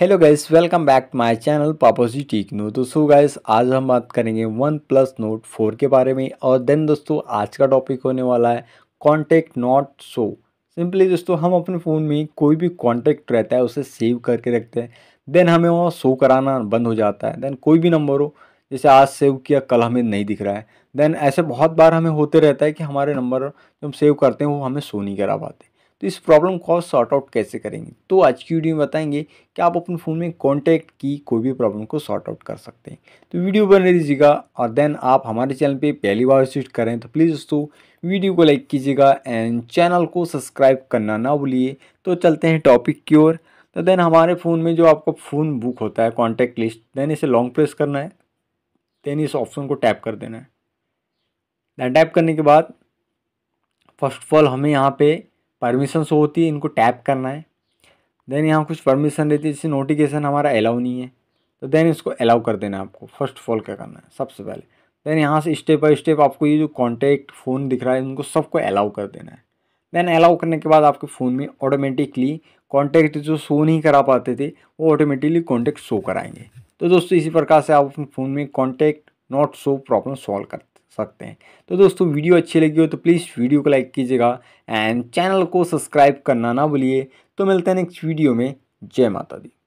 hello guys welcome back to my channel पापोजी techno तो so guys आज हम बात करेंगे वन प्लस नोट फोर के बारे में और देन दोस्तों आज का टॉपिक होने वाला है कॉन्टेक्ट नॉट शो सिंपली दोस्तों हम अपने फ़ोन में कोई भी कॉन्टेक्ट रहता है उसे सेव करके रखते हैं देन हमें वो शो कराना बंद हो जाता है देन कोई भी नंबर हो जैसे आज सेव किया कल हमें नहीं दिख रहा है देन ऐसे बहुत बार हमें होते रहता है कि हमारे नंबर जो हम सेव करते हैं वो हमें शो नहीं करा पाते तो इस प्रॉब्लम को सॉर्ट आउट कैसे करेंगे तो आज की वीडियो में बताएंगे कि आप अपने फ़ोन में कॉन्टैक्ट की कोई भी प्रॉब्लम को सॉर्ट आउट कर सकते हैं तो वीडियो बने दीजिएगा और देन आप हमारे चैनल पे पहली बार विजिट करें तो प्लीज़ दोस्तों वीडियो को लाइक कीजिएगा एंड चैनल को सब्सक्राइब करना ना भूलिए तो चलते हैं टॉपिक की ओर तो देन हमारे फ़ोन में जो आपका फ़ोन बुक होता है कॉन्टैक्ट लिस्ट देन इसे लॉन्ग प्रेस करना है देन इस ऑप्शन को टैप कर देना है देन टैप करने के बाद फर्स्ट ऑफ ऑल हमें यहाँ पे परमिशन शो होती है इनको टैप करना है देन यहाँ कुछ परमिशन रहती है जैसे नोटिफिकेशन हमारा अलाउ नहीं है तो देन इसको अलाउ कर देना आपको फर्स्ट ऑफ ऑल क्या करना है सबसे पहले देन यहाँ से स्टेप बाई स्टेप आपको ये जो कॉन्टैक्ट फ़ोन दिख रहा है उनको सबको अलाउ कर देना है देन अलाउ करने के बाद आपके फ़ोन में ऑटोमेटिकली कॉन्टैक्ट जो शो नहीं करा पाते थे वो ऑटोमेटिकली कॉन्टैक्ट शो कराएंगे तो दोस्तों इसी प्रकार से आप अपने फ़ोन में contact not show problem solve करते सकते हैं तो दोस्तों वीडियो अच्छी लगी हो तो प्लीज़ वीडियो को लाइक कीजिएगा एंड चैनल को सब्सक्राइब करना ना भूलिए तो मिलते हैं नेक्स्ट वीडियो में जय माता दी